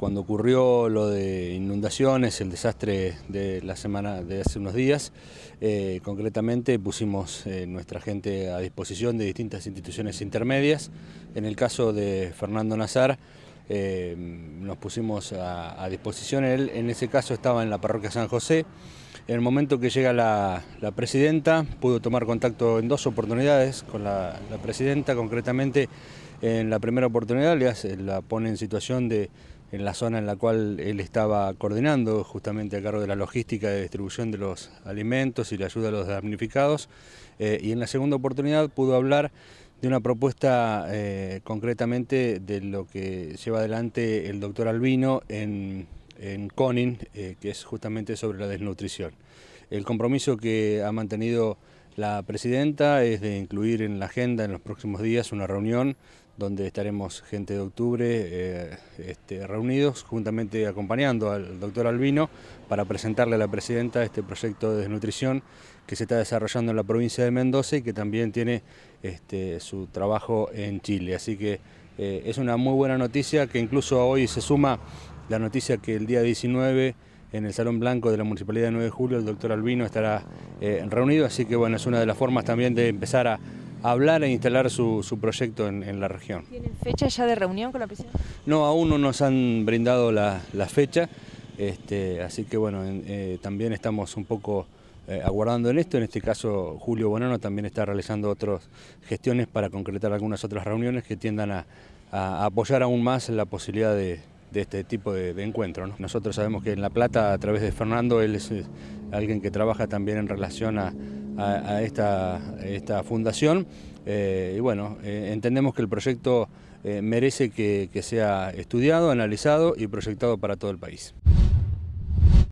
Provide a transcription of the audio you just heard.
cuando ocurrió lo de inundaciones, el desastre de la semana de hace unos días, eh, concretamente pusimos eh, nuestra gente a disposición de distintas instituciones intermedias. En el caso de Fernando Nazar, eh, nos pusimos a disposición, él en ese caso estaba en la parroquia San José. En el momento que llega la, presidenta, pudo tomar contacto en dos oportunidades con la, presidenta, concretamente en la primera oportunidad le la pone en situación de en la zona en la cual él estaba coordinando, justamente a cargo de la logística de distribución de los alimentos y la ayuda a los damnificados. Eh, y en la segunda oportunidad pudo hablar de una propuesta eh, concretamente de lo que lleva adelante el doctor Albino en en Conin, eh, que es justamente sobre la desnutrición. El compromiso que ha mantenido la presidenta es de incluir en la agenda en los próximos días una reunión donde estaremos gente de octubre eh, este, reunidos, juntamente acompañando al doctor Albino para presentarle a la presidenta este proyecto de desnutrición que se está desarrollando en la provincia de Mendoza y que también tiene este, su trabajo en Chile. Así que eh, es una muy buena noticia que incluso hoy se suma la noticia que el día 19 en el Salón Blanco de la Municipalidad de 9 de Julio el doctor Albino estará eh, reunido, así que bueno, es una de las formas también de empezar a, hablar e instalar su, proyecto en, la región. ¿Tienen fecha ya de reunión con la presidencia? No, aún no nos han brindado la, fecha, este, así que bueno, eh, también estamos un poco... Eh, aguardando en esto. En este caso, Julio Bonano también está realizando otras gestiones para concretar algunas otras reuniones que tiendan a, a apoyar aún más la posibilidad de, de este tipo de, encuentro. Nosotros sabemos que en La Plata, a través de Fernando, él es, alguien que trabaja también en relación a, esta, fundación. Eh, y bueno, eh, entendemos que el proyecto eh, merece que sea estudiado, analizado y proyectado para todo el país.